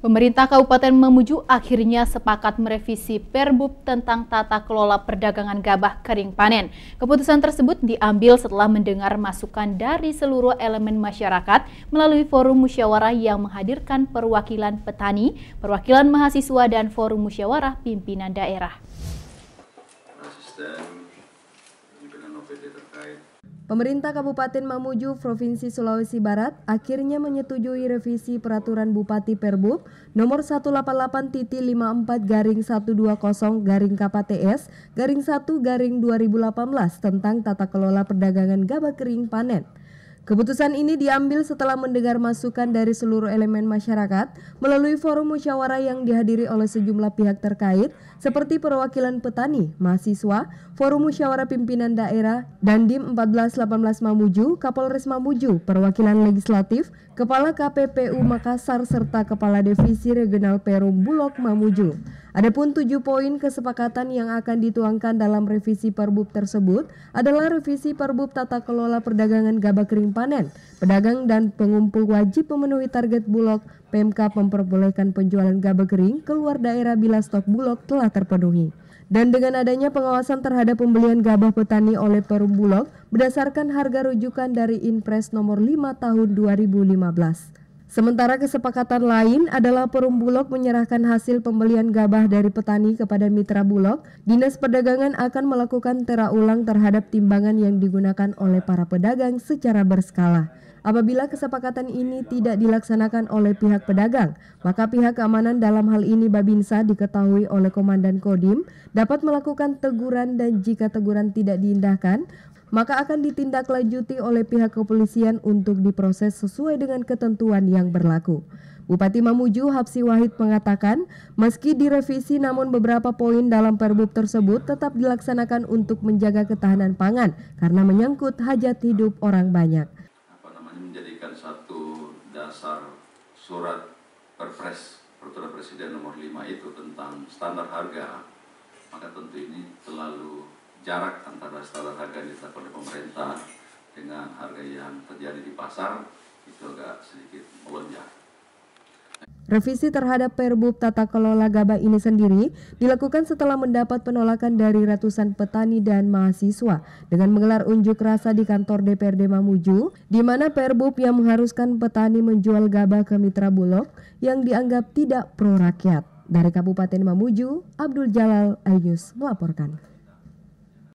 Pemerintah Kabupaten Mamuju akhirnya sepakat merevisi Perbup tentang tata kelola perdagangan gabah kering panen. Keputusan tersebut diambil setelah mendengar masukan dari seluruh elemen masyarakat melalui forum musyawarah yang menghadirkan perwakilan petani, perwakilan mahasiswa, dan forum musyawarah pimpinan daerah. OPD terkait. Pemerintah Kabupaten Mamuju, Provinsi Sulawesi Barat akhirnya menyetujui revisi peraturan Bupati Perbup nomor 188.54 garing 120 garing KPTS garing 1 garing 2018 tentang tata kelola perdagangan gabah kering panen. Keputusan ini diambil setelah mendengar masukan dari seluruh elemen masyarakat melalui forum musyawarah yang dihadiri oleh sejumlah pihak terkait seperti perwakilan petani, mahasiswa, forum musyawarah pimpinan daerah, dan Dandim 1418 Mamuju, Kapolres Mamuju, perwakilan legislatif, Kepala KPPU Makassar serta Kepala Divisi Regional Perum Bulog Mamuju. Adapun tujuh poin kesepakatan yang akan dituangkan dalam revisi Perbup tersebut adalah revisi Perbup Tata Kelola Perdagangan Gabah Kering Panen. Pedagang dan pengumpul wajib memenuhi target bulog. PMK memperbolehkan penjualan gabah kering keluar daerah bila stok bulog telah terpenuhi. Dan dengan adanya pengawasan terhadap pembelian gabah petani oleh Perum Bulog berdasarkan harga rujukan dari Inpres nomor 5 tahun 2015. Sementara kesepakatan lain adalah Perum Bulog menyerahkan hasil pembelian gabah dari petani kepada mitra Bulog. Dinas Perdagangan akan melakukan tera ulang terhadap timbangan yang digunakan oleh para pedagang secara berskala. Apabila kesepakatan ini tidak dilaksanakan oleh pihak pedagang, maka pihak keamanan dalam hal ini Babinsa diketahui oleh Komandan Kodim dapat melakukan teguran dan jika teguran tidak diindahkan, maka akan ditindaklanjuti oleh pihak kepolisian untuk diproses sesuai dengan ketentuan yang berlaku. Bupati Mamuju Hapsi Wahid mengatakan, meski direvisi namun beberapa poin dalam perbub tersebut tetap dilaksanakan untuk menjaga ketahanan pangan karena menyangkut hajat hidup orang banyak. Apa namanya menjadikan satu dasar surat perpres peraturan presiden nomor 5 itu tentang standar harga maka tentu ini jarak antara standar harga yang ditetapkan oleh pemerintah dengan harga yang terjadi di pasar itu agak sedikit melonjak. Revisi terhadap Perbub Tata Kelola Gabah ini sendiri dilakukan setelah mendapat penolakan dari ratusan petani dan mahasiswa dengan menggelar unjuk rasa di kantor DPRD Mamuju, di mana Perbub yang mengharuskan petani menjual gabah ke mitra Bulog yang dianggap tidak pro rakyat. Dari Kabupaten Mamuju, Abdul Jalal Ayus melaporkan.